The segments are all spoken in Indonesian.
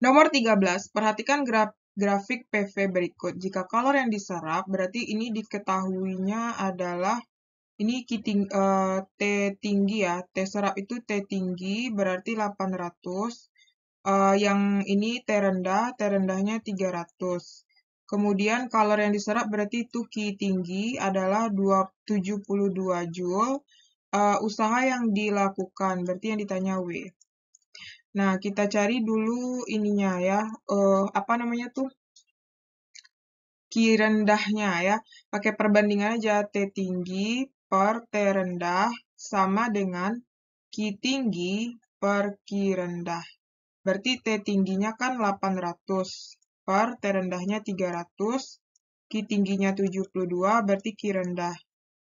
Nomor 13. Perhatikan graf grafik PV berikut. Jika kalor yang diserap, berarti ini diketahuinya adalah ini kiting, uh, eh, T tinggi ya. T serap itu T tinggi berarti 800. Uh, eh, yang ini T rendah, T rendahnya 300. Kemudian kalor yang diserap berarti itu Q tinggi adalah 272 joule. Uh, usaha yang dilakukan berarti yang ditanya W. Nah, kita cari dulu ininya ya, uh, apa namanya tuh? Ki rendahnya ya. Pakai perbandingan aja T tinggi per T rendah sama dengan Ki tinggi per Ki rendah. Berarti T tingginya kan 800 per T rendahnya 300. Ki tingginya 72 berarti Ki rendah.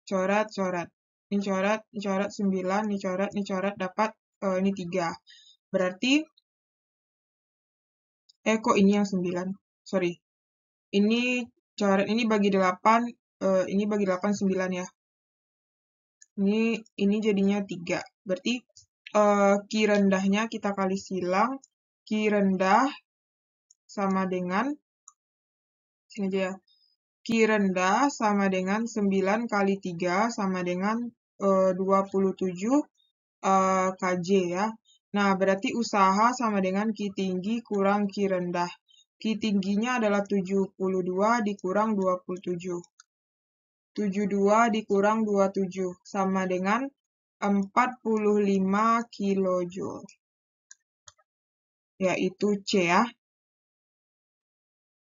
Coret, coret. Ini coret, ini coret 9, ini coret, ini coret dapat uh, ini 3. Berarti, eh kok ini yang 9? Sorry. Ini coret ini bagi 8, eh, ini bagi 8, 9 ya. Ini, ini jadinya 3. Berarti eh, Q rendahnya kita kali silang. Q rendah sama dengan, sini aja ya. Q rendah sama dengan 9 kali 3 sama dengan e, 27 e, KJ ya. Nah, berarti usaha sama dengan Q tinggi kurang Q rendah. Q tingginya adalah 72 dikurang 27. 72 dikurang 27 sama dengan 45 kJ. Yaitu C ya.